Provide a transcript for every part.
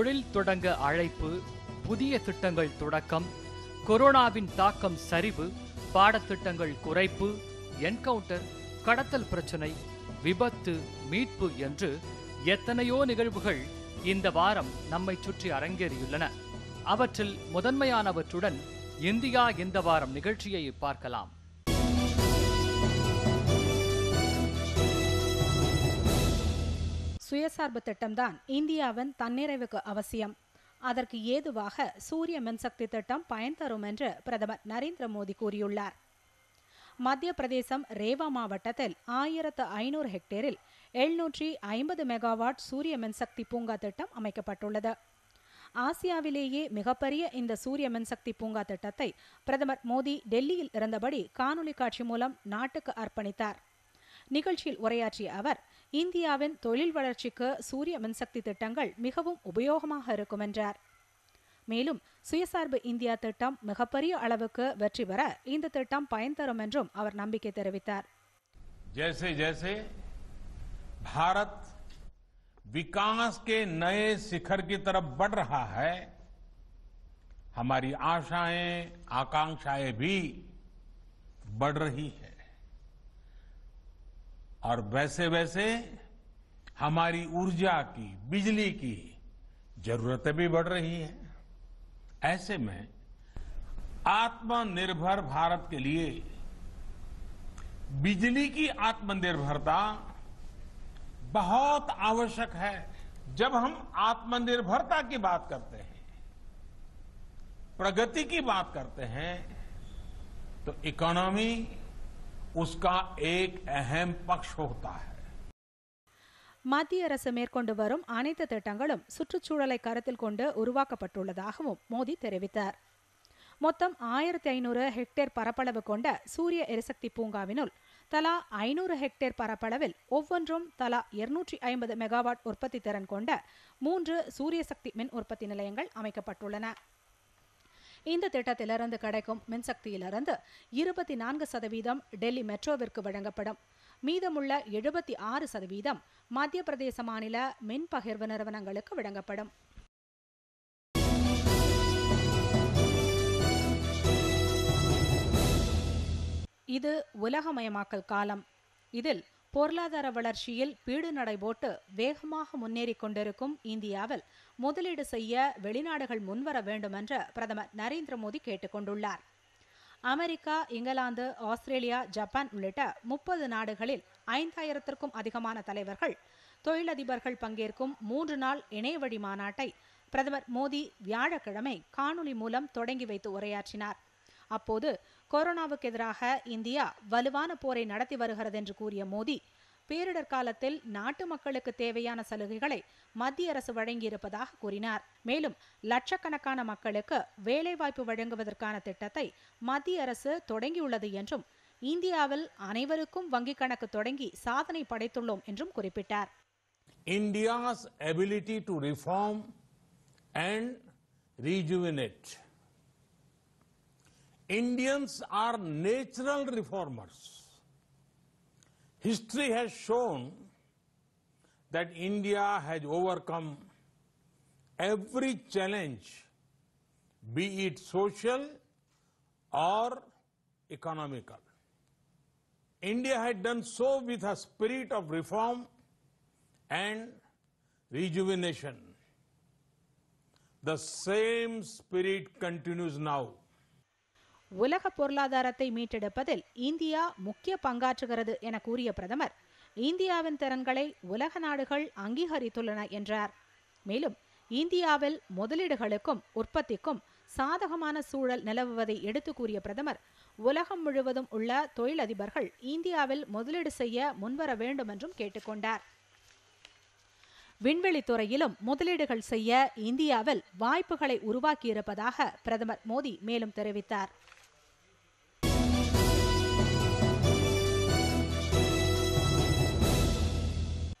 தொழில் தொடங்க அழைப்பு புதிய திட்டங்கள் தொடக்கம் கொரோனாவின் தாக்கம் சரிவு பாடத்திட்டங்கள் குறைப்பு என்கவுண்டர் கடத்தல் பிரச்சனை விபத்து மீட்பு என்று எத்தனையோ நிகழ்வுகள் இந்த வாரம் நம்மை சுற்றி அரங்கேறியுள்ளன அவற்றில் முதன்மையானவற்றுடன் இந்தியா இந்த வாரம் நிகழ்ச்சியை பார்க்கலாம் சுயசார்பு திட்டம்தான் இந்தியாவின் தன்னிறைவுக்கு அவசியம் அதற்கு ஏதுவாக சூரிய மின்சக்தி திட்டம் பயன் தரும் என்று பிரதமர் நரேந்திர மோடி கூறியுள்ளார் மத்திய பிரதேசம் ரேவா மாவட்டத்தில் ஆயிரத்து ஐநூறு ஹெக்டேரில் எழுநூற்றி ஐம்பது மெகாவாட் சூரிய மின்சக்தி பூங்கா திட்டம் அமைக்கப்பட்டுள்ளது ஆசியாவிலேயே மிகப்பெரிய இந்த சூரிய மின்சக்தி பூங்கா திட்டத்தை பிரதமர் மோடி டெல்லியில் இருந்தபடி காணொலி காட்சி மூலம் நாட்டுக்கு அர்ப்பணித்தார் நிகழ்ச்சியில் உரையாற்றிய அவர் இந்தியாவின் தொழில் வளர்ச்சிக்கு சூரிய மின்சக்தி திட்டங்கள் மிகவும் உபயோகமாக இருக்கும் என்றார் மேலும் சுயசார்பு இந்தியா திட்டம் மிகப்பெரிய அளவுக்கு வெற்றி பெற இந்த திட்டம் பயன் தரும் என்றும் அவர் நம்பிக்கை தெரிவித்தார் जैसे जैसे भारत विकास के नए शिखर की तरफ बढ़ रहा है हमारी आशाएं आकांक्षाएं भी बढ़ रही है और वैसे वैसे हमारी ऊर्जा की बिजली की जरूरतें भी बढ़ रही हैं ऐसे में आत्मनिर्भर भारत के लिए बिजली की आत्मनिर्भरता बहुत आवश्यक है जब हम आत्मनिर्भरता की बात करते हैं प्रगति की बात करते हैं तो इकोनॉमी उसका एक अहम पक्ष होता है மத்திய அரசு மேற்கொண்டு வரும் அனைத்து திட்டங்களும் சுற்றுச்சூழலை கருத்தில் கொண்டு உருவாக்கப்பட்டுள்ளதாகவும் மோடி தெரிவித்தார் மொத்தம் ஆயிரத்தி ஐநூறு ஹெக்டேர் பரப்பளவு கொண்ட சூரிய எரிசக்தி பூங்காவினுள் தலா ஐநூறு ஹெக்டேர் பரப்பளவில் ஒவ்வொன்றும் தலா இருநூற்றி ஐம்பது மெகாவாட் உற்பத்தி திறன் கொண்ட மூன்று சூரிய சக்தி மின் உற்பத்தி நிலையங்கள் அமைக்கப்பட்டுள்ளன இந்த திட்டத்திலிருந்து கிடைக்கும் மின்சக்தியிலிருந்து இருபத்தி நான்கு சதவீதம் டெல்லி மெட்ரோவிற்கு வழங்கப்படும் மீதமுள்ள எழுபத்தி ஆறு சதவீதம் மத்திய பிரதேச மாநில மின் பகிர்வு நிறுவனங்களுக்கு வழங்கப்படும் இது உலகமயமாக்கல் காலம் இதில் பொருளாதார வளர்ச்சியில் பீடு நடைபோட்டு வேகமாக முன்னேறிக் கொண்டிருக்கும் இந்தியாவில் முதலீடு செய்ய வெளிநாடுகள் முன்வர வேண்டுமென்று பிரதமர் நரேந்திர மோடி கேட்டுக் கொண்டுள்ளார் அமெரிக்கா இங்கிலாந்து ஆஸ்திரேலியா ஜப்பான் உள்ளிட்ட முப்பது நாடுகளில் ஐந்தாயிரத்திற்கும் அதிகமான தலைவர்கள் தொழிலதிபர்கள் பங்கேற்கும் மூன்று நாள் இணையவழி மாநாட்டை பிரதமர் மோடி வியாழக்கிழமை காணொலி மூலம் தொடங்கி வைத்து உரையாற்றினார் அப்போது கொரோனாவுக்கு எதிராக இந்தியா வலுவான போரை நடத்தி வருகிறது என்று கூறிய மோடி பேரிடர் காலத்தில் நாட்டு மக்களுக்கு தேவையான சலுகைகளை மத்திய அரசு வழங்கியிருப்பதாக கூறினார் மேலும் லட்சக்கணக்கான மக்களுக்கு வேலைவாய்ப்பு வழங்குவதற்கான திட்டத்தை மத்திய அரசு தொடங்கியுள்ளது என்றும் இந்தியாவில் அனைவருக்கும் வங்கிக் கணக்கு தொடங்கி சாதனை படைத்துள்ளோம் என்றும் குறிப்பிட்டார் India's ability to reform and rejuvenate Indians are natural reformers. History has shown that India has overcome every challenge, be it social or economical. India had done so with a spirit of reform and rejuvenation. The same spirit continues now. உலக பொருளாதாரத்தை மீட்டெடுப்பதில் India முக்கிய பங்காற்றுகிறது என கூறிய பிரதமர் இந்தியாவின் திறன்களை உலக நாடுகள் அங்கீகரித்துள்ளன என்றார் மேலும் இந்தியாவில் முதலீடுகளுக்கும் உற்பத்திக்கும் சாதகமான சூழல் நிலவுவதை எடுத்து கூறிய பிரதமர் உலகம் முழுவதும் உள்ள தொழிலதிபர்கள் இந்தியாவில் முதலீடு செய்ய முன்வர வேண்டும் என்றும் கேட்டுக்கொண்டார் விண்வெளித்துறையிலும் முதலீடுகள் செய்ய இந்தியாவில் வாய்ப்புகளை உருவாக்கியிருப்பதாக பிரதமர் மோடி மேலும் தெரிவித்தார்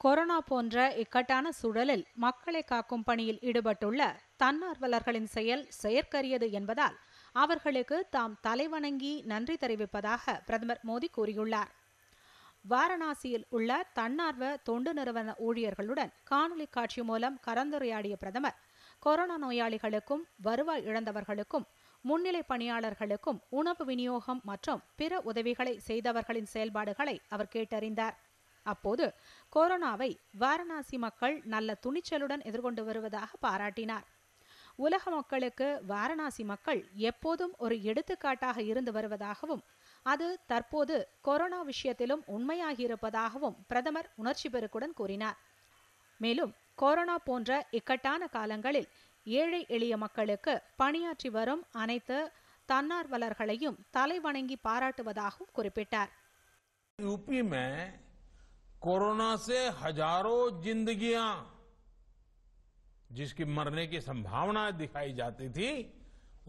கொரோனா போன்ற இக்கட்டான சூழலில் மக்களை காக்கும் பணியில் ஈடுபட்டுள்ள தன்னார்வலர்களின் செயல் செயற்கரியது என்பதால் அவர்களுக்கு தாம் தலைவணங்கி நன்றி தெரிவிப்பதாக பிரதமர் மோடி கூறியுள்ளார் வாரணாசியில் உள்ள தன்னார்வ தொண்டு நிறுவன ஊழியர்களுடன் காணொலி காட்சி மூலம் கலந்துரையாடிய பிரதமர் கொரோனா நோயாளிகளுக்கும் வருவாய் இழந்தவர்களுக்கும் முன்னிலை பணியாளர்களுக்கும் உணவு விநியோகம் மற்றும் பிற உதவிகளை செய்தவர்களின் செயல்பாடுகளை அவர் கேட்டறிந்தார் அப்போது கொரோனாவை வாரணாசி மக்கள் நல்ல துணிச்சலுடன் எதிர்கொண்டு வருவதாக பாராட்டினார் உலக மக்களுக்கு வாரணாசி மக்கள் எப்போதும் ஒரு எடுத்துக்காட்டாக இருந்து வருவதாகவும் அது தற்போது கொரோனா விஷயத்திலும் உண்மையாகியிருப்பதாகவும் பிரதமர் உணர்ச்சி பெருக்குடன் கூறினார் மேலும் கொரோனா போன்ற இக்கட்டான காலங்களில் ஏழை எளிய மக்களுக்கு பணியாற்றி வரும் அனைத்து தன்னார்வலர்களையும் தலைவணங்கி பாராட்டுவதாகவும் குறிப்பிட்டார் कोरोना से हजारों जिंदगियां जिसकी मरने की संभावना दिखाई जाती थी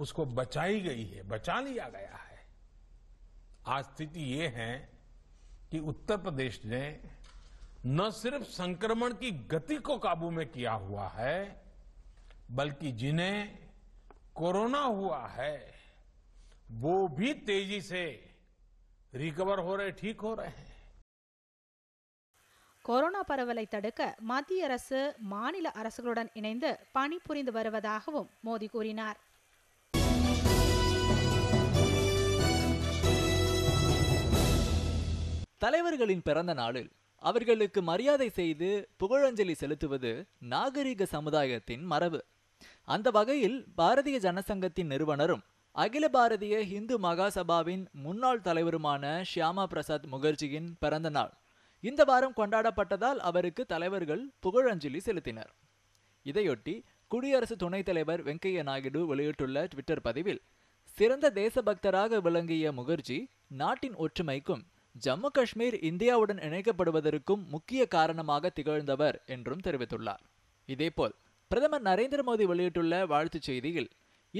उसको बचाई गई है बचा लिया गया है आज स्थिति ये है कि उत्तर प्रदेश ने न सिर्फ संक्रमण की गति को काबू में किया हुआ है बल्कि जिन्हें कोरोना हुआ है वो भी तेजी से रिकवर हो रहे ठीक हो रहे हैं கொரோனா பரவலை தடுக்க மத்திய அரசு மாநில அரசுகளுடன் இணைந்து பணிபுரிந்து வருவதாகவும் மோடி கூறினார் தலைவர்களின் பிறந்த நாளில் அவர்களுக்கு மரியாதை செய்து புகழஞ்சலி செலுத்துவது நாகரிக சமுதாயத்தின் மரபு அந்த வகையில் பாரதிய ஜனசங்கத்தின் நிறுவனரும் அகில பாரதிய இந்து மகாசபாவின் முன்னாள் தலைவருமான ஷியாமா பிரசாத் முகர்ஜியின் பிறந்த நாள் இந்த வாரம் கொண்டாடப்பட்டதால் அவருக்கு தலைவர்கள் புகழஞ்சலி செலுத்தினர் இதையொட்டி குடியரசு துணைத் தலைவர் வெங்கையா நாயுடு வெளியிட்டுள்ள ட்விட்டர் பதிவில் சிறந்த தேசபக்தராக விளங்கிய முகர்ஜி நாட்டின் ஒற்றுமைக்கும் ஜம்மு காஷ்மீர் இந்தியாவுடன் இணைக்கப்படுவதற்கும் முக்கிய காரணமாக திகழ்ந்தவர் என்றும் தெரிவித்துள்ளார் இதேபோல் பிரதமர் நரேந்திர மோடி வெளியிட்டுள்ள வாழ்த்துச் செய்தியில்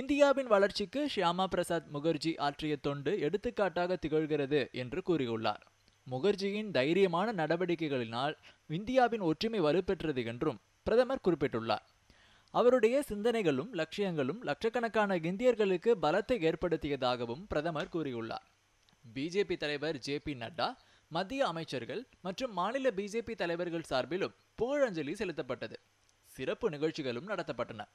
இந்தியாவின் வளர்ச்சிக்கு ஷியாமா பிரசாத் முகர்ஜி ஆற்றிய தொண்டு எடுத்துக்காட்டாக திகழ்கிறது என்று கூறியுள்ளார் முகர்ஜியின் தைரியமான நடவடிக்கைகளினால் இந்தியாவின் ஒற்றுமை வலுப்பெற்றது என்றும் பிரதமர் குறிப்பிட்டுள்ளார் அவருடைய சிந்தனைகளும் லட்சியங்களும் லட்சக்கணக்கான இந்தியர்களுக்கு பலத்தை ஏற்படுத்தியதாகவும் பிரதமர் கூறியுள்ளார் பிஜேபி தலைவர் ஜே பி நட்டா மத்திய அமைச்சர்கள் மற்றும் மாநில பிஜேபி தலைவர்கள் சார்பிலும் புகழஞ்சலி செலுத்தப்பட்டது சிறப்பு நிகழ்ச்சிகளும் நடத்தப்பட்டன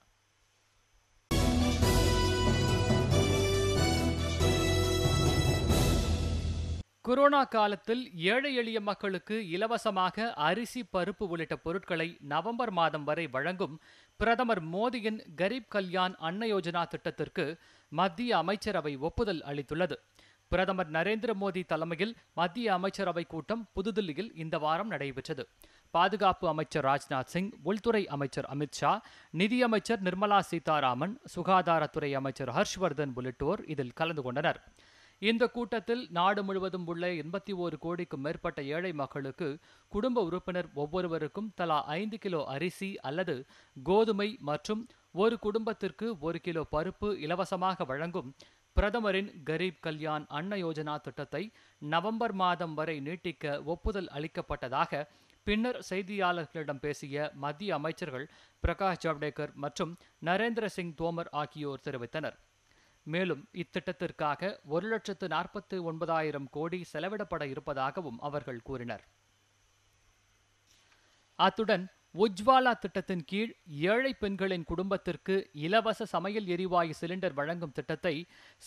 கொரோனா காலத்தில் ஏழை எளிய மக்களுக்கு இலவசமாக அரிசி பருப்பு உள்ளிட்ட பொருட்களை நவம்பர் மாதம் வரை வழங்கும் பிரதமர் மோடியின் கரீப் கல்யாண் அன்ன யோஜனா திட்டத்திற்கு மத்திய அமைச்சரவை ஒப்புதல் அளித்துள்ளது பிரதமர் நரேந்திர மோடி தலைமையில் மத்திய அமைச்சரவை கூட்டம் புதுதில்லியில் இந்த வாரம் நடைபெற்றது பாதுகாப்பு அமைச்சர் ராஜ்நாத் சிங் உள்துறை அமைச்சர் அமித்ஷா நிதியமைச்சர் நிர்மலா சீதாராமன் சுகாதாரத்துறை அமைச்சர் ஹர்ஷ்வர்தன் உள்ளிட்டோர் இதில் கலந்து கொண்டனர் இந்த கூட்டத்தில் நாடு முழுவதும் உள்ள எண்பத்தி ஓரு கோடிக்கும் மேற்பட்ட ஏழை மக்களுக்கு குடும்ப உறுப்பினர் ஒவ்வொருவருக்கும் தலா ஐந்து கிலோ அரிசி அல்லது கோதுமை மற்றும் ஒரு குடும்பத்திற்கு ஒரு கிலோ பருப்பு இலவசமாக வழங்கும் பிரதமரின் கரீப் கல்யாண் அன்ன யோஜனா திட்டத்தை நவம்பர் மாதம் வரை நீட்டிக்க ஒப்புதல் அளிக்கப்பட்டதாக பின்னர் செய்தியாளர்களிடம் பேசிய மத்திய அமைச்சர்கள் பிரகாஷ் ஜவடேகர் மற்றும் நரேந்திர சிங் தோமர் ஆகியோர் தெரிவித்தனர் மேலும் இத்திட்டத்திற்காக ஒரு லட்சத்து நாற்பத்து ஒன்பதாயிரம் கோடி செலவிடப்பட இருப்பதாகவும் அவர்கள் கூறினர் அத்துடன் உஜ்வாலா திட்டத்தின் கீழ் ஏழை பெண்களின் குடும்பத்திற்கு இலவச சமையல் எரிவாயு சிலிண்டர் வழங்கும் திட்டத்தை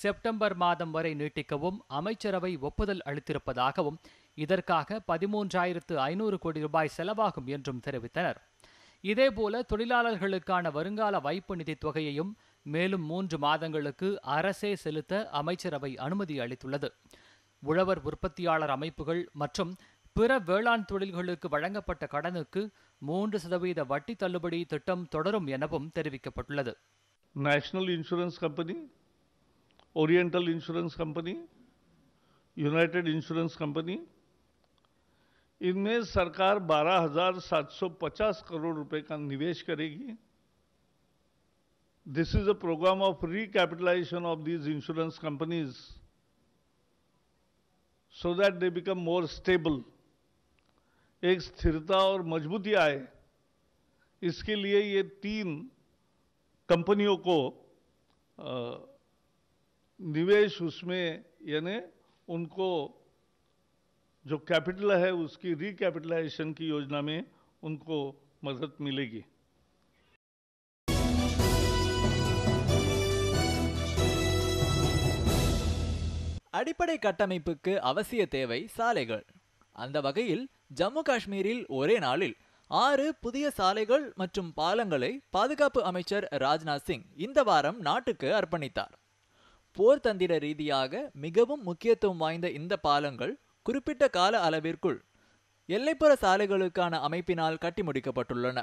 செப்டம்பர் மாதம் வரை நீட்டிக்கவும் அமைச்சரவை ஒப்புதல் அளித்திருப்பதாகவும் இதற்காக பதிமூன்றாயிரத்து ஐநூறு கோடி ரூபாய் செலவாகும் என்றும் தெரிவித்தனர் இதேபோல தொழிலாளர்களுக்கான வருங்கால வைப்பு நிதி தொகையையும் மேலும் மூன்று மாதங்களுக்கு அரசே செலுத்த அமைச்சரவை அனுமதி அளித்துள்ளது உழவர் உற்பத்தியாளர் அமைப்புகள் மற்றும் பிற வேளாண் தொழில்களுக்கு வழங்கப்பட்ட கடனுக்கு மூன்று சதவீத வட்டி தள்ளுபடி திட்டம் தொடரும் எனவும் தெரிவிக்கப்பட்டுள்ளது national insurance company oriental insurance company united insurance united சர்க்கார் பாரா इनमें சாத் சோ பச்சாஸ் கரோட் का Nivesh கரேகி This is a program of recapitalization of these insurance companies so that they become more stable. ek sthirta aur majbooti aaye iske liye ye teen companies ko आ, निवेश उसमें यानी उनको जो कैपिटल है उसकी रिकैपिटलाइजेशन की योजना में उनको मदद मिलेगी அடிப்படை கட்டமைப்புக்கு அவசிய தேவை சாலைகள் அந்த வகையில் ஜம்மு காஷ்மீரில் ஒரே நாளில் ஆறு புதிய சாலைகள் மற்றும் பாலங்களை பாதுகாப்பு அமைச்சர் ராஜ்நாத் சிங் இந்த வாரம் நாட்டுக்கு அர்ப்பணித்தார் போர் தந்திர ரீதியாக மிகவும் முக்கியத்துவம் வாய்ந்த இந்த பாலங்கள் குறிப்பிட்ட கால அளவிற்குள் எல்லைப்புற சாலைகளுக்கான அமைப்பினால் கட்டி முடிக்கப்பட்டுள்ளன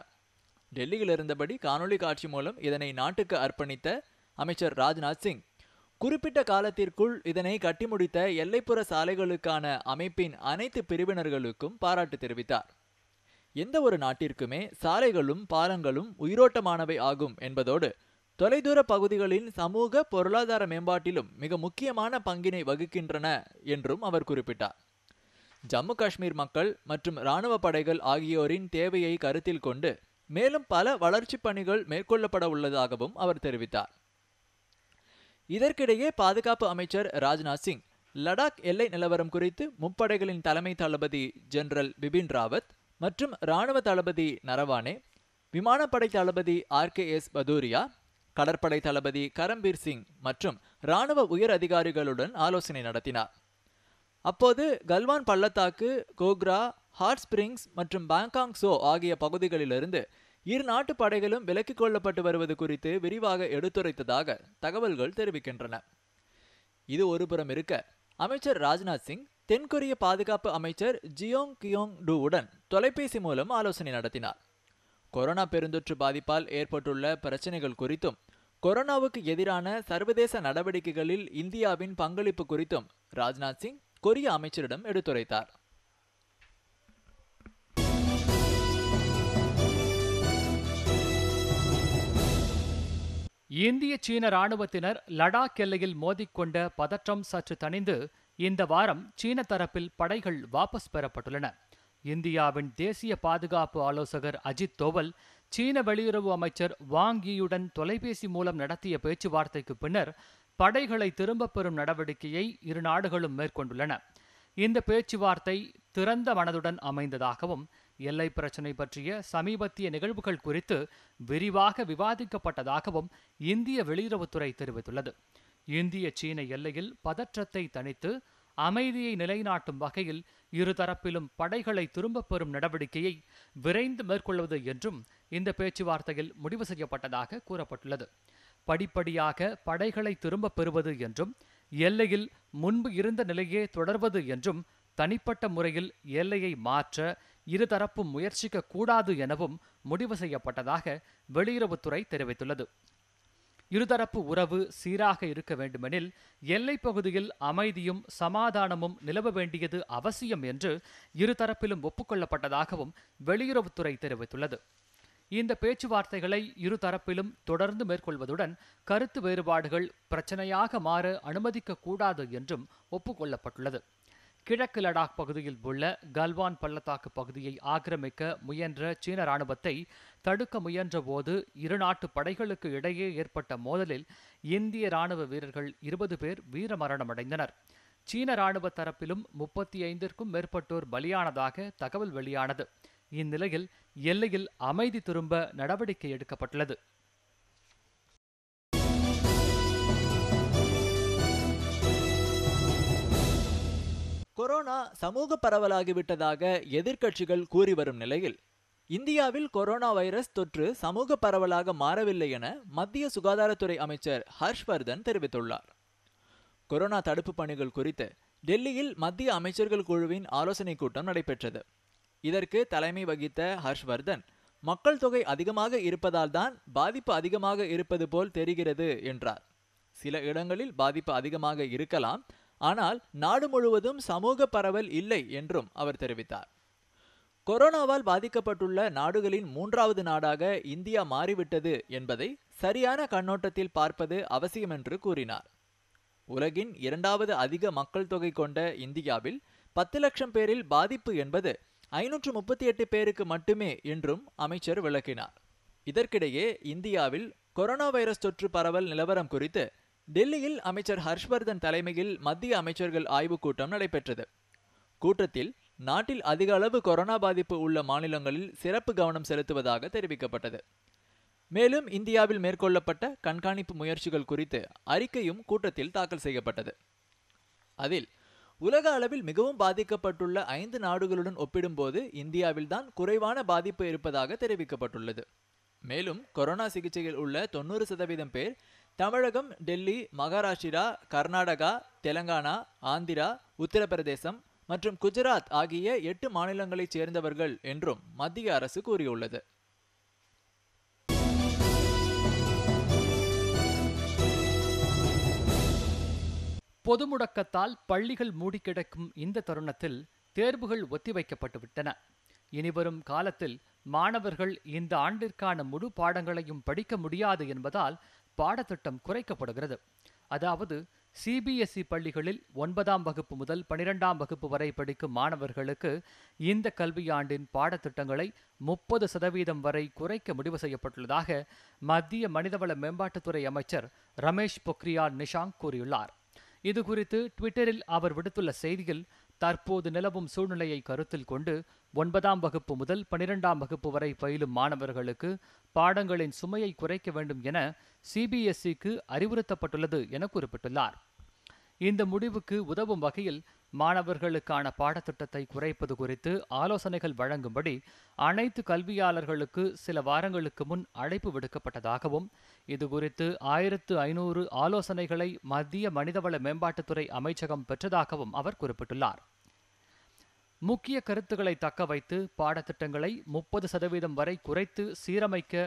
டெல்லியில் இருந்தபடி காணொலி காட்சி மூலம் இதனை நாட்டுக்கு அர்ப்பணித்த அமைச்சர் ராஜ்நாத் சிங் குறிப்பிட்ட காலத்திற்குள் இதனை கட்டி முடித்த எல்லைப்புற சாலைகளுக்கான அமைப்பின் அனைத்து பிரிவினர்களுக்கும் பாராட்டு தெரிவித்தார் எந்த ஒரு நாட்டிற்குமே சாலைகளும் பாலங்களும் உயிரோட்டமானவை ஆகும் என்பதோடு தொலைதூர பகுதிகளின் சமூக பொருளாதார மேம்பாட்டிலும் மிக முக்கியமான பங்கினை வகிக்கின்றன என்றும் அவர் குறிப்பிட்டார் ஜம்மு காஷ்மீர் மக்கள் மற்றும் இராணுவ படைகள் ஆகியோரின் தேவையை கருத்தில் கொண்டு மேலும் பல வளர்ச்சிப் பணிகள் மேற்கொள்ளப்பட உள்ளதாகவும் அவர் தெரிவித்தார் இதற்கிடையே பாதுகாப்பு அமைச்சர் ராஜ்நாத் சிங் லடாக் எல்லை நிலவரம் குறித்து முப்படைகளின் தலைமை தளபதி ஜெனரல் பிபின் ராவத் மற்றும் இராணுவ தளபதி நரவானே விமானப்படை தளபதி ஆர் கே எஸ் பதூரியா கடற்படை தளபதி கரம்பீர் சிங் மற்றும் இராணுவ உயர் அதிகாரிகளுடன் ஆலோசனை நடத்தினார் அப்போது கல்வான் பள்ளத்தாக்கு கோக்ரா ஹாட் ஸ்பிரிங்ஸ் மற்றும் பாங்காங் சோ ஆகிய பகுதிகளிலிருந்து இரு நாட்டு படைகளும் விலக்கிக் கொள்ளப்பட்டு வருவது குறித்து விரிவாக எடுத்துரைத்ததாக தகவல்கள் தெரிவிக்கின்றன இது ஒருபுறம் இருக்க அமைச்சர் ராஜ்நாத் சிங் தென்கொரிய பாதுகாப்பு அமைச்சர் ஜியோங் கியோங் டூவுடன் தொலைபேசி மூலம் ஆலோசனை நடத்தினார் கொரோனா பெருந்தொற்று பாதிப்பால் ஏற்பட்டுள்ள பிரச்சனைகள் குறித்தும் கொரோனாவுக்கு எதிரான சர்வதேச நடவடிக்கைகளில் இந்தியாவின் பங்களிப்பு குறித்தும் ராஜ்நாத் சிங் கொரிய அமைச்சரிடம் எடுத்துரைத்தார் இந்திய சீன ராணுவத்தினர் லடாக் எல்லையில் மோதிக்கொண்ட பதற்றம் சற்று தணிந்து இந்த வாரம் சீன தரப்பில் படைகள் வாபஸ் பெறப்பட்டுள்ளன இந்தியாவின் தேசிய பாதுகாப்பு ஆலோசகர் அஜித் தோவல் சீன வெளியுறவு அமைச்சர் வாங் யீயுடன் தொலைபேசி மூலம் நடத்திய பேச்சுவார்த்தைக்கு பின்னர் படைகளை திரும்பப் பெறும் நடவடிக்கையை இரு நாடுகளும் மேற்கொண்டுள்ளன இந்த பேச்சுவார்த்தை திறந்த மனதுடன் அமைந்ததாகவும் எல்லை பிரச்சினை பற்றிய சமீபத்திய நிகழ்வுகள் குறித்து விரிவாக விவாதிக்கப்பட்டதாகவும் இந்திய வெளியுறவுத்துறை தெரிவித்துள்ளது இந்திய சீன எல்லையில் பதற்றத்தை தணித்து அமைதியை நிலைநாட்டும் வகையில் இருதரப்பிலும் படைகளை திரும்பப் பெறும் நடவடிக்கையை விரைந்து மேற்கொள்வது என்றும் இந்த பேச்சுவார்த்தையில் முடிவு செய்யப்பட்டதாக கூறப்பட்டுள்ளது படிப்படியாக படைகளை திரும்பப் பெறுவது என்றும் எல்லையில் முன்பு இருந்த நிலையே தொடர்வது என்றும் தனிப்பட்ட முறையில் எல்லையை மாற்ற இருதரப்பும் முயற்சிக்க கூடாது எனவும் முடிவு செய்யப்பட்டதாக வெளியுறவுத்துறை தெரிவித்துள்ளது இருதரப்பு உறவு சீராக இருக்க வேண்டுமெனில் எல்லைப் பகுதியில் அமைதியும் சமாதானமும் நிலவ வேண்டியது அவசியம் என்று இருதரப்பிலும் ஒப்புக்கொள்ளப்பட்டதாகவும் வெளியுறவுத்துறை தெரிவித்துள்ளது இந்த பேச்சுவார்த்தைகளை இருதரப்பிலும் தொடர்ந்து மேற்கொள்வதுடன் கருத்து வேறுபாடுகள் பிரச்சனையாக மாற அனுமதிக்கக்கூடாது என்றும் ஒப்புக்கொள்ளப்பட்டுள்ளது கிழக்கு லடாக் பகுதியில் உள்ள கல்வான் பள்ளத்தாக்கு பகுதியை ஆக்கிரமிக்க முயன்ற சீன ராணுவத்தை தடுக்க முயன்றபோது இரு நாட்டு படைகளுக்கு இடையே ஏற்பட்ட மோதலில் இந்திய ராணுவ வீரர்கள் இருபது பேர் வீரமரணமடைந்தனர் சீன ராணுவ தரப்பிலும் முப்பத்தி ஐந்திற்கும் மேற்பட்டோர் பலியானதாக தகவல் வெளியானது இந்நிலையில் எல்லையில் அமைதி திரும்ப நடவடிக்கை எடுக்கப்பட்டுள்ளது கொரோனா சமூக பரவலாகிவிட்டதாக எதிர்க்கட்சிகள் கூறி வரும் நிலையில் இந்தியாவில் கொரோனா வைரஸ் தொற்று சமூக பரவலாக மாறவில்லை என மத்திய சுகாதாரத்துறை அமைச்சர் ஹர்ஷ்வர்தன் தெரிவித்துள்ளார் கொரோனா தடுப்பு பணிகள் குறித்து டெல்லியில் மத்திய அமைச்சர்கள் குழுவின் ஆலோசனைக் கூட்டம் நடைபெற்றது இதற்கு தலைமை வகித்த ஹர்ஷ்வர்தன் மக்கள் தொகை அதிகமாக இருப்பதால் தான் பாதிப்பு அதிகமாக இருப்பது போல் தெரிகிறது என்றார் சில இடங்களில் பாதிப்பு அதிகமாக இருக்கலாம் ஆனால் நாடு முழுவதும் சமூக பரவல் இல்லை என்றும் அவர் தெரிவித்தார் கொரோனாவால் பாதிக்கப்பட்டுள்ள நாடுகளின் மூன்றாவது நாடாக இந்தியா மாறிவிட்டது என்பதை சரியான கண்ணோட்டத்தில் பார்ப்பது அவசியம் என்று கூறினார் உலகின் இரண்டாவது அதிக மக்கள் தொகை கொண்ட இந்தியாவில் பத்து லட்சம் பேரில் பாதிப்பு என்பது ஐநூற்று முப்பத்தி எட்டு பேருக்கு மட்டுமே என்றும் அமைச்சர் விளக்கினார் இதற்கிடையே இந்தியாவில் கொரோனா வைரஸ் தொற்று பரவல் நிலவரம் குறித்து டெல்லியில் அமைச்சர் ஹர்ஷ்வர்தன் தலைமையில் மத்திய அமைச்சர்கள் ஆய்வுக் கூட்டம் நடைபெற்றது கூட்டத்தில் நாட்டில் அதிக அளவு கொரோனா பாதிப்பு உள்ள மாநிலங்களில் சிறப்பு கவனம் செலுத்துவதாக தெரிவிக்கப்பட்டது மேலும் இந்தியாவில் மேற்கொள்ளப்பட்ட கண்காணிப்பு முயற்சிகள் குறித்து அறிக்கையும் கூட்டத்தில் தாக்கல் செய்யப்பட்டது அதில் உலக அளவில் மிகவும் பாதிக்கப்பட்டுள்ள ஐந்து நாடுகளுடன் ஒப்பிடும்போது இந்தியாவில்தான் குறைவான பாதிப்பு இருப்பதாக தெரிவிக்கப்பட்டுள்ளது மேலும் கொரோனா சிகிச்சையில் உள்ள தொன்னூறு சதவீதம் பேர் தமிழகம் டெல்லி மகாராஷ்டிரா கர்நாடகா தெலங்கானா ஆந்திரா உத்தரப்பிரதேசம் மற்றும் குஜராத் ஆகிய எட்டு மாநிலங்களைச் சேர்ந்தவர்கள் என்றும் மத்திய அரசு கூறியுள்ளது பொது முடக்கத்தால் பள்ளிகள் மூடி கிடக்கும் இந்த தருணத்தில் தேர்வுகள் ஒத்திவைக்கப்பட்டுவிட்டன இனிவரும் காலத்தில் மாணவர்கள் இந்த ஆண்டிற்கான முழு பாடங்களையும் படிக்க முடியாது என்பதால் பாடத்திட்டம் குறைக்கப்படுகிறது அதாவது சிபிஎஸ்இ e பள்ளிகளில் ஒன்பதாம் வகுப்பு முதல் பனிரெண்டாம் வகுப்பு வரை படிக்கும் மாணவர்களுக்கு இந்த கல்வியாண்டின் பாடத்திட்டங்களை முப்பது சதவீதம் வரை குறைக்க முடிவு செய்யப்பட்டுள்ளதாக மத்திய மனிதவள மேம்பாட்டுத்துறை அமைச்சர் ரமேஷ் பொக்ரியால் நிஷாங் கூறியுள்ளார் இதுகுறித்து ட்விட்டரில் அவர் விடுத்துள்ள செய்தியில் தற்போது நிலவும் சூழ்நிலையை கருத்தில் கொண்டு ஒன்பதாம் வகுப்பு முதல் பனிரெண்டாம் வகுப்பு வரை பயிலும் மாணவர்களுக்கு பாடங்களின் சுமையை குறைக்க வேண்டும் என சிபிஎஸ்இக்கு அறிவுறுத்தப்பட்டுள்ளது என குறிப்பிட்டுள்ளார் இந்த முடிவுக்கு உதவும் வகையில் மாணவர்களுக்கான பாடத்திட்டத்தை குறைப்பது குறித்து ஆலோசனைகள் வழங்கும்படி அனைத்து கல்வியாளர்களுக்கு சில வாரங்களுக்கு முன் அழைப்பு விடுக்கப்பட்டதாகவும் இதுகுறித்து ஆயிரத்து ஐநூறு ஆலோசனைகளை மத்திய மனிதவள மேம்பாட்டுத்துறை அமைச்சகம் பெற்றதாகவும் அவர் குறிப்பிட்டுள்ளார் முக்கிய கருத்துக்களை தக்க வைத்து பாடத்திட்டங்களை முப்பது சதவீதம் வரை குறைத்து சீரமைக்க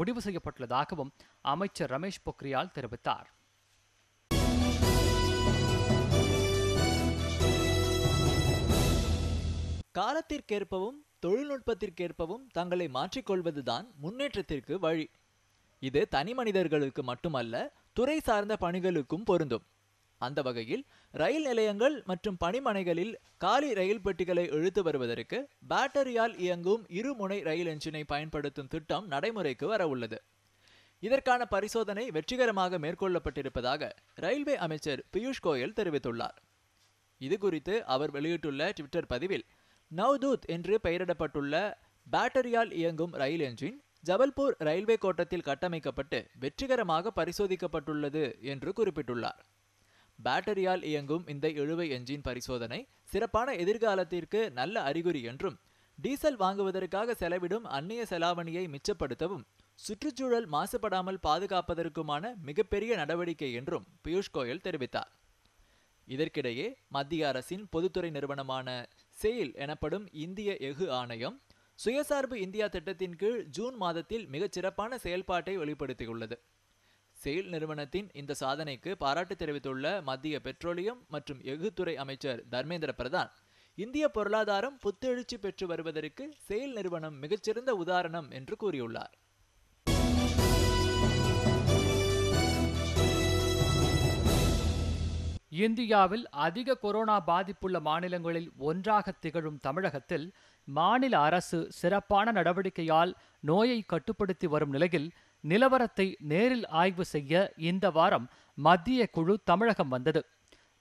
முடிவு செய்யப்பட்டுள்ளதாகவும் அமைச்சர் ரமேஷ் பொக்ரியால் தெரிவித்தார் காலத்திற்கேற்பவும் தொழில்நுட்பத்திற்கேற்பவும் தங்களை மாற்றிக்கொள்வதுதான் முன்னேற்றத்திற்கு வழி இது தனி மனிதர்களுக்கு மட்டுமல்ல துறை சார்ந்த பணிகளுக்கும் பொருந்தும் அந்த வகையில் ரயில் நிலையங்கள் மற்றும் பணிமனைகளில் காலி ரயில் பெட்டிகளை இழுத்து வருவதற்கு பேட்டரியால் இயங்கும் இருமுனை ரயில் என்ஜினை பயன்படுத்தும் திட்டம் நடைமுறைக்கு வரவுள்ளது இதற்கான பரிசோதனை வெற்றிகரமாக மேற்கொள்ளப்பட்டிருப்பதாக ரயில்வே அமைச்சர் பியூஷ் கோயல் தெரிவித்துள்ளார் இது குறித்து அவர் வெளியிட்டுள்ள ட்விட்டர் பதிவில் நவ்தூத் என்று பெயரிடப்பட்டுள்ள பேட்டரியால் இயங்கும் ரயில் என்ஜின் ஜபல்பூர் ரயில்வே கோட்டத்தில் கட்டமைக்கப்பட்டு வெற்றிகரமாக பரிசோதிக்கப்பட்டுள்ளது என்று குறிப்பிட்டுள்ளார் பேட்டரியால் இயங்கும் இந்த இழுவை என்ஜின் பரிசோதனை சிறப்பான எதிர்காலத்திற்கு நல்ல அறிகுறி என்றும் டீசல் வாங்குவதற்காக செலவிடும் அந்நிய செலாவணியை மிச்சப்படுத்தவும் சுற்றுச்சூழல் மாசுபடாமல் பாதுகாப்பதற்குமான மிகப்பெரிய நடவடிக்கை என்றும் பியூஷ் கோயல் தெரிவித்தார் இதற்கிடையே மத்திய அரசின் பொதுத்துறை நிறுவனமான செயில் எனப்படும் இந்திய எஃகு ஆணையம் சுயசார்பு இந்தியா திட்டத்தின் கீழ் ஜூன் மாதத்தில் மிகச்சிறப்பான செயல்பாட்டை வெளிப்படுத்தியுள்ளது செயல் நிறுவனத்தின் இந்த சாதனைக்கு பாராட்டு தெரிவித்துள்ள மத்திய பெட்ரோலியம் மற்றும் எஃகுத்துறை அமைச்சர் தர்மேந்திர பிரதான் இந்திய பொருளாதாரம் புத்தெழுச்சி பெற்று வருவதற்கு செயல் நிறுவனம் மிகச்சிறந்த உதாரணம் என்று கூறியுள்ளார் இந்தியாவில் அதிக கொரோனா பாதிப்புள்ள மாநிலங்களில் ஒன்றாக திகழும் தமிழகத்தில் மாநில அரசு சிறப்பான நடவடிக்கையால் நோயை கட்டுப்படுத்தி வரும் நிலையில் நிலவரத்தை நேரில் ஆய்வு செய்ய இந்த வாரம் மத்திய குழு தமிழகம் வந்தது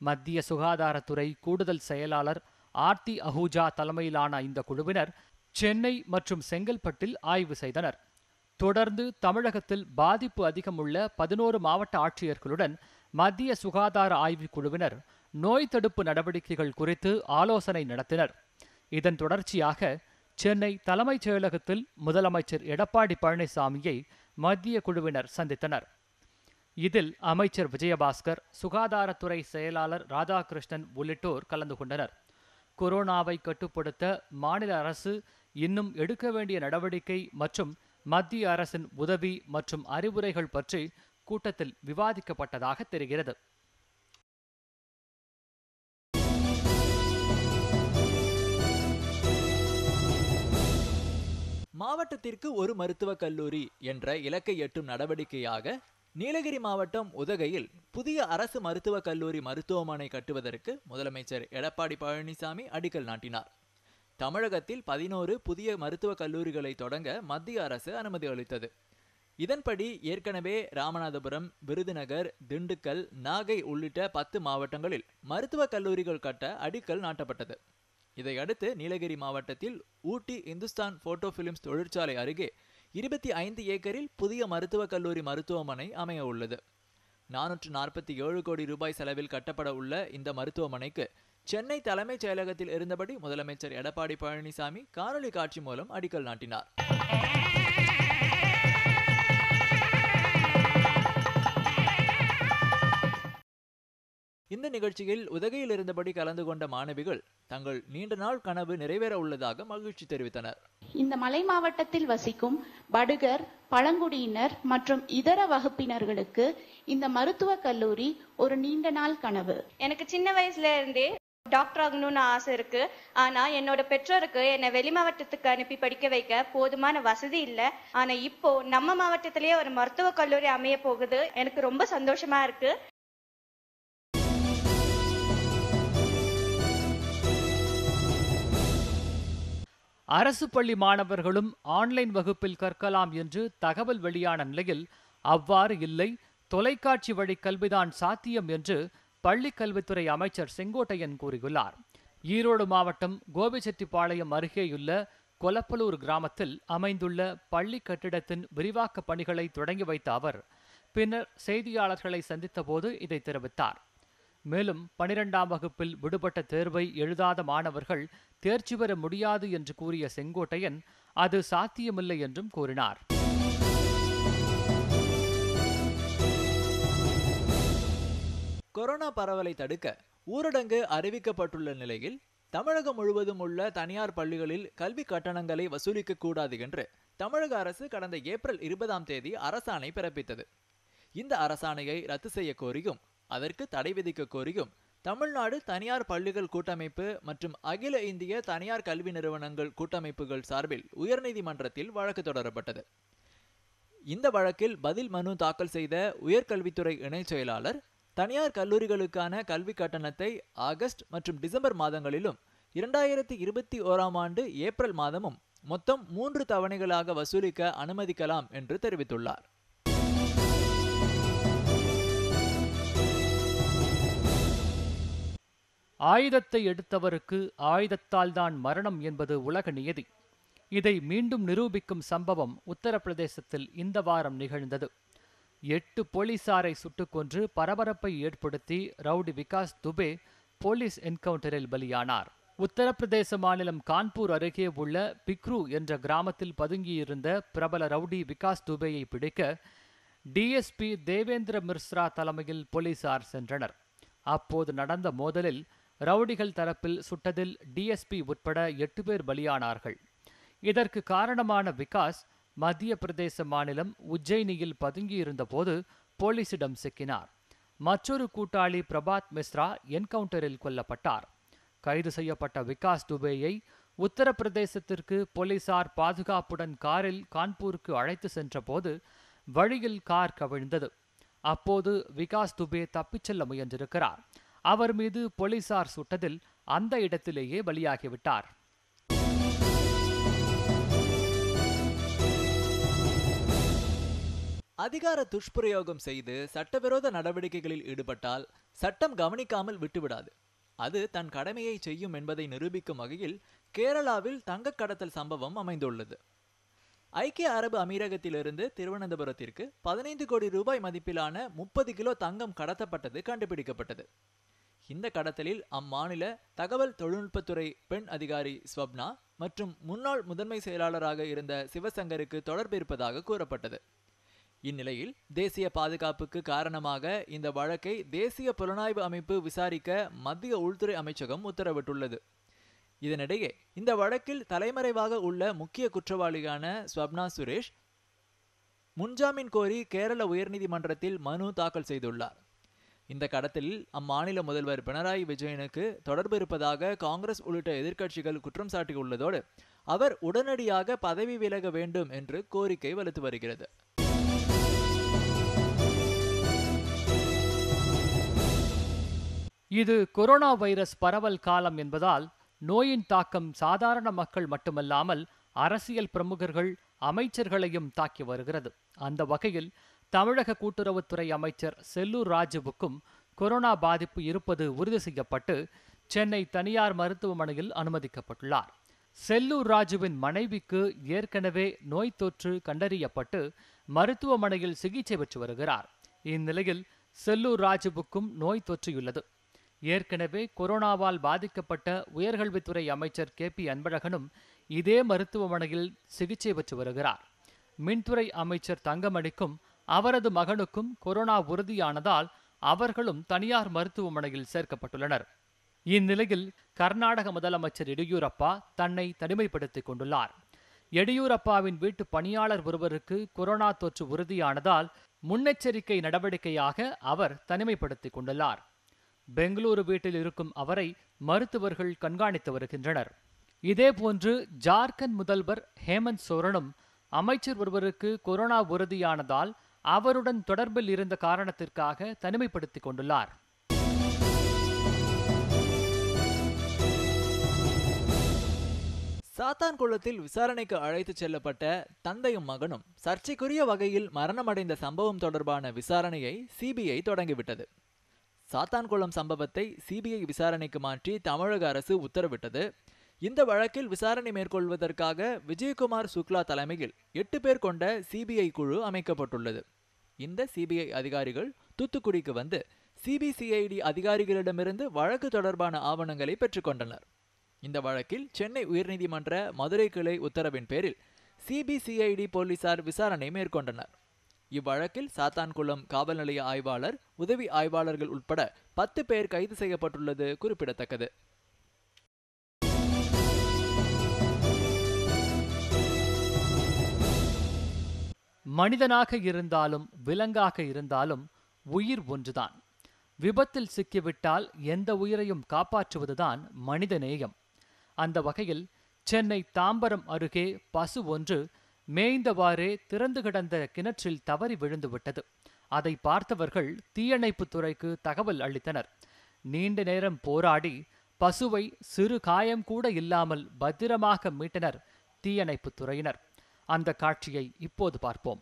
மத்திய சுகாதாரத்துறை கூடுதல் செயலாளர் ஆர்த்தி அஹூஜா தலைமையிலான இந்த குழுவினர் சென்னை மற்றும் செங்கல்பட்டில் ஆய்வு செய்தனர் தொடர்ந்து தமிழகத்தில் பாதிப்பு அதிகம் உள்ள பதினோரு மாவட்ட ஆட்சியர்களுடன் மத்திய சுகாதார ஆய்வுக் குழுவினர் நோய் தடுப்பு நடவடிக்கைகள் குறித்து ஆலோசனை நடத்தினர் இதன் தொடர்ச்சியாக சென்னை தலைமைச் செயலகத்தில் முதலமைச்சர் எடப்பாடி பழனிசாமியை மத்திய குழுவினர் சந்தித்தனர் இதில் அமைச்சர் விஜயபாஸ்கர் சுகாதாரத்துறை செயலாளர் ராதாகிருஷ்ணன் உள்ளிட்டோர் கலந்து கொண்டனர் கொரோனாவை கட்டுப்படுத்த மாநில அரசு இன்னும் எடுக்க வேண்டிய நடவடிக்கை மற்றும் மத்திய அரசின் உதவி மற்றும் அறிவுரைகள் பற்றி கூட்டத்தில் விவாதிக்கப்பட்டதாக தெரிகிறது மாவட்டத்திற்கு ஒரு மருத்துவக் கல்லூரி என்ற இலக்கை எட்டும் நடவடிக்கையாக நீலகிரி மாவட்டம் உதகையில் புதிய அரசு மருத்துவக் கல்லூரி மருத்துவமனை கட்டுவதற்கு முதலமைச்சர் எடப்பாடி பழனிசாமி அடிக்கல் நாட்டினார் தமிழகத்தில் பதினோரு புதிய மருத்துவக் கல்லூரிகளை தொடங்க மத்திய அரசு அனுமதி அளித்தது இதன்படி ஏற்கனவே ராமநாதபுரம் விருதுநகர் திண்டுக்கல் நாகை உள்ளிட்ட பத்து மாவட்டங்களில் மருத்துவக் கல்லூரிகள் கட்ட அடிக்கல் நாட்டப்பட்டது இதையடுத்து நீலகிரி மாவட்டத்தில் ஊட்டி இந்துஸ்தான் போட்டோ பிலிம்ஸ் தொழிற்சாலை அருகே இருபத்தி ஐந்து ஏக்கரில் புதிய மருத்துவக் கல்லூரி மருத்துவமனை அமைய உள்ளது நானூற்று நாற்பத்தி ஏழு கோடி ரூபாய் செலவில் கட்டப்பட உள்ள இந்த மருத்துவமனைக்கு சென்னை தலைமைச் செயலகத்தில் இருந்தபடி முதலமைச்சர் எடப்பாடி பழனிசாமி காணொலி காட்சி மூலம் அடிக்கல் நாட்டினார் இந்த நிகழ்ச்சியில் உதகையில் இருந்தபடி கலந்து கொண்ட மாணவிகள் தங்கள் நீண்ட நாள் கனவு நிறைவேற உள்ளதாக மகிழ்ச்சி தெரிவித்தனர் இந்த மலை மாவட்டத்தில் வசிக்கும் படுகர் பழங்குடியினர் மற்றும் இதர வகுப்பினர்களுக்கு இந்த மருத்துவ கல்லூரி ஒரு நீண்ட நாள் கனவு எனக்கு சின்ன வயசுல இருந்தே டாக்டர் ஆகணும்னு ஆசை இருக்கு ஆனா என்னோட பெற்றோருக்கு என்னை வெளி மாவட்டத்துக்கு அனுப்பி படிக்க வைக்க போதுமான வசதி இல்ல ஆனா இப்போ நம்ம மாவட்டத்திலேயே ஒரு மருத்துவ கல்லூரி அமைய போகுது எனக்கு ரொம்ப சந்தோஷமா இருக்கு அரசு பள்ளி மாணவர்களும் ஆன்லைன் வகுப்பில் கற்கலாம் என்று தகவல் வெளியான நிலையில் அவ்வாறு இல்லை தொலைக்காட்சி வழி கல்விதான் சாத்தியம் என்று பள்ளிக் கல்வித்துறை அமைச்சர் செங்கோட்டையன் கூறியுள்ளார் ஈரோடு மாவட்டம் கோபிச்செட்டிப்பாளையம் அருகேயுள்ள கொலப்பலூர் கிராமத்தில் அமைந்துள்ள பள்ளி கட்டிடத்தின் விரிவாக்க பணிகளை தொடங்கி வைத்த அவர் பின்னர் செய்தியாளர்களை சந்தித்தபோது இதை தெரிவித்தார் மேலும் பனிரெண்டாம் வகுப்பில் விடுபட்ட தேர்வை எழுதாத மாணவர்கள் தேர்ச்சி பெற முடியாது என்று கூறிய செங்கோட்டையன் அது சாத்தியமில்லை என்றும் கூறினார் கொரோனா பரவலை தடுக்க ஊரடங்கு அறிவிக்கப்பட்டுள்ள நிலையில் தமிழகம் முழுவதும் உள்ள தனியார் பள்ளிகளில் கல்வி கட்டணங்களை வசூலிக்க கூடாது என்று தமிழக அரசு கடந்த ஏப்ரல் இருபதாம் தேதி அரசாணை பிறப்பித்தது இந்த அரசாணையை ரத்து செய்ய கோரியும் அதற்கு தடை விதிக்க கோரியும் தமிழ்நாடு தனியார் பள்ளிகள் கூட்டமைப்பு மற்றும் அகில இந்திய தனியார் கல்வி நிறுவனங்கள் கூட்டமைப்புகள் சார்பில் உயர்நீதிமன்றத்தில் வழக்கு தொடரப்பட்டது இந்த வழக்கில் பதில் மனு தாக்கல் செய்த உயர்கல்வித்துறை இணைச் செயலாளர் தனியார் கல்லூரிகளுக்கான கல்வி கட்டணத்தை ஆகஸ்ட் மற்றும் டிசம்பர் மாதங்களிலும் இரண்டாயிரத்தி இருபத்தி ஓராம் ஆண்டு ஏப்ரல் மாதமும் மொத்தம் மூன்று தவணைகளாக வசூலிக்க அனுமதிக்கலாம் என்று தெரிவித்துள்ளார் ஆயுதத்தை எடுத்தவருக்கு ஆயுதத்தால் தான் மரணம் என்பது உலக நியதி இதை மீண்டும் நிரூபிக்கும் சம்பவம் உத்தரப்பிரதேசத்தில் இந்த வாரம் நிகழ்ந்தது எட்டு போலீசாரை சுட்டுக்கொன்று பரபரப்பை ஏற்படுத்தி ரவுடி விகாஸ் துபே போலீஸ் என்கவுண்டரில் பலியானார் உத்தரப்பிரதேச மாநிலம் கான்பூர் அருகே உள்ள பிக்ரு என்ற கிராமத்தில் பதுங்கியிருந்த பிரபல ரவுடி விகாஸ் துபேயை பிடிக்க டிஎஸ்பி தேவேந்திர மிர்ஸ்ரா தலைமையில் போலீசார் சென்றனர் அப்போது நடந்த மோதலில் ரவுடிகள் தரப்பில் சுட்டதில் டிஎஸ்பி உட்பட எட்டு பேர் பலியானார்கள் இதற்கு காரணமான விகாஸ் மத்திய பிரதேச மாநிலம் உஜ்ஜயினியில் பதுங்கியிருந்தபோது போலீசிடம் சிக்கினார் மற்றொரு கூட்டாளி பிரபாத் மிஸ்ரா என்கவுண்டரில் கொல்லப்பட்டார் கைது செய்யப்பட்ட விகாஸ் துபேயை உத்தரப்பிரதேசத்திற்கு போலீசார் பாதுகாப்புடன் காரில் கான்பூருக்கு அழைத்து சென்றபோது வழியில் கார் கவிழ்ந்தது அப்போது விகாஸ் துபே தப்பிச் செல்ல முயன்றிருக்கிறார் அவர் மீது போலீசார் சுட்டதில் அந்த இடத்திலேயே பலியாகிவிட்டார் அதிகார துஷ்பிரயோகம் செய்து சட்டவிரோத நடவடிக்கைகளில் ஈடுபட்டால் சட்டம் கவனிக்காமல் விட்டுவிடாது அது தன் கடமையை செய்யும் என்பதை நிரூபிக்கும் வகையில் கேரளாவில் தங்க கடத்தல் சம்பவம் அமைந்துள்ளது ஐக்கிய அரபு அமீரகத்திலிருந்து திருவனந்தபுரத்திற்கு பதினைந்து கோடி ரூபாய் மதிப்பிலான முப்பது கிலோ தங்கம் கடத்தப்பட்டது கண்டுபிடிக்கப்பட்டது இந்த கடத்தலில் அம்மாநில தகவல் தொழில்நுட்பத்துறை பெண் அதிகாரி ஸ்வப்னா மற்றும் முன்னாள் முதன்மை செயலாளராக இருந்த சிவசங்கருக்கு தொடர்பு இருப்பதாக கூறப்பட்டது இந்நிலையில் தேசிய பாதுகாப்புக்கு காரணமாக இந்த வழக்கை தேசிய புலனாய்வு அமைப்பு விசாரிக்க மத்திய உள்துறை அமைச்சகம் உத்தரவிட்டுள்ளது இதனிடையே இந்த வழக்கில் தலைமறைவாக உள்ள முக்கிய குற்றவாளியான ஸ்வப்னா சுரேஷ் முன்ஜாமீன் கோரி கேரள உயர்நீதிமன்றத்தில் மனு தாக்கல் செய்துள்ளார் இந்த கடத்தில் அம்மாநில முதல்வர் பினராயி விஜயனுக்கு தொடர்பு இருப்பதாக காங்கிரஸ் உள்ளிட்ட எதிர்க்கட்சிகள் குற்றம் சாட்டியுள்ளதோடு அவர் உடனடியாக பதவி விலக வேண்டும் என்று கோரிக்கை வலுத்து வருகிறது இது கொரோனா வைரஸ் பரவல் காலம் என்பதால் நோயின் தாக்கம் சாதாரண மக்கள் மட்டுமல்லாமல் அரசியல் பிரமுகர்கள் அமைச்சர்களையும் தாக்கி வருகிறது அந்த வகையில் தமிழக கூட்டுறவுத்துறை அமைச்சர் செல்லூர் ராஜுவுக்கும் கொரோனா பாதிப்பு இருப்பது உறுதி செய்யப்பட்டு சென்னை தனியார் மருத்துவமனையில் அனுமதிக்கப்பட்டுள்ளார் செல்லூர் ராஜுவின் மனைவிக்கு ஏற்கனவே நோய் தொற்று கண்டறியப்பட்டு மருத்துவமனையில் சிகிச்சை பெற்று வருகிறார் இந்நிலையில் செல்லூர் ராஜுவுக்கும் நோய் தொற்றியுள்ளது ஏற்கனவே கொரோனாவால் பாதிக்கப்பட்ட உயர்கல்வித்துறை அமைச்சர் கே பி அன்பழகனும் இதே மருத்துவமனையில் சிகிச்சை பெற்று வருகிறார் மின்துறை அமைச்சர் தங்கமணிக்கும் அவரது மகனுக்கும் கொரோனா உறுதியானதால் அவர்களும் தனியார் மருத்துவமனையில் சேர்க்கப்பட்டுள்ளனர் இந்நிலையில் கர்நாடக முதலமைச்சர் எடியூரப்பா தன்னை தனிமைப்படுத்திக் கொண்டுள்ளார் எடியூரப்பாவின் வீட்டு பணியாளர் ஒருவருக்கு கொரோனா தொற்று உறுதியானதால் முன்னெச்சரிக்கை நடவடிக்கையாக அவர் தனிமைப்படுத்திக் கொண்டுள்ளார் பெங்களூரு வீட்டில் இருக்கும் அவரை மருத்துவர்கள் கண்காணித்து வருகின்றனர் இதேபோன்று ஜார்க்கண்ட் முதல்வர் ஹேமந்த் சோரனும் அமைச்சர் ஒருவருக்கு கொரோனா உறுதியானதால் அவருடன் தொடர்பில் இருந்த காரணத்திற்காக தனிமைப்படுத்திக் கொண்டுள்ளார் சாத்தான்குளத்தில் விசாரணைக்கு அழைத்துச் செல்லப்பட்ட தந்தையும் மகனும் சர்ச்சைக்குரிய வகையில் மரணமடைந்த சம்பவம் தொடர்பான விசாரணையை சிபிஐ தொடங்கிவிட்டது சாத்தான்குளம் சம்பவத்தை சிபிஐ விசாரணைக்கு மாற்றி தமிழக அரசு உத்தரவிட்டது இந்த வழக்கில் விசாரணை மேற்கொள்வதற்காக விஜயகுமார் சுக்லா தலைமையில் எட்டு பேர் கொண்ட சிபிஐ குழு அமைக்கப்பட்டுள்ளது இந்த சிபிஐ அதிகாரிகள் தூத்துக்குடிக்கு வந்து சிபிசிஐடி அதிகாரிகளிடமிருந்து வழக்கு தொடர்பான ஆவணங்களை பெற்றுக்கொண்டனர் இந்த வழக்கில் சென்னை உயர்நீதிமன்ற மதுரை கிளை உத்தரவின் பேரில் சிபிசிஐடி போலீசார் விசாரணை மேற்கொண்டனர் இவ்வழக்கில் சாத்தான்குளம் காவல் நிலைய ஆய்வாளர் உதவி ஆய்வாளர்கள் உட்பட பத்து பேர் கைது செய்யப்பட்டுள்ளது குறிப்பிடத்தக்கது மனிதனாக இருந்தாலும் விலங்காக இருந்தாலும் உயிர் ஒன்றுதான் விபத்தில் சிக்கிவிட்டால் எந்த உயிரையும் காப்பாற்றுவதுதான் மனிதநேயம் அந்த வகையில் சென்னை தாம்பரம் அருகே பசு ஒன்று மேய்ந்தவாறே திறந்து கிடந்த கிணற்றில் தவறி விழுந்துவிட்டது அதை பார்த்தவர்கள் தீயணைப்புத் துறைக்கு தகவல் அளித்தனர் நீண்ட நேரம் போராடி பசுவை சிறு காயம் கூட இல்லாமல் பத்திரமாக மீட்டனர் தீயணைப்புத் துறையினர் அந்த காட்சியை இப்போது பார்ப்போம்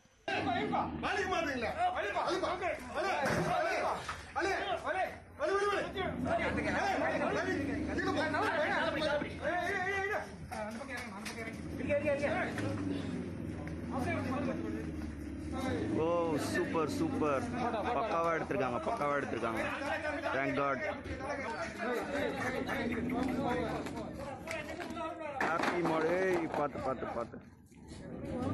ஓ சூப்பர் சூப்பர் பக்காவாக எடுத்திருக்காங்க பக்காவாக எடுத்திருக்காங்க தேங்க் காட் ஹாப்பி மாடு பார்த்து பார்த்து பார்த்து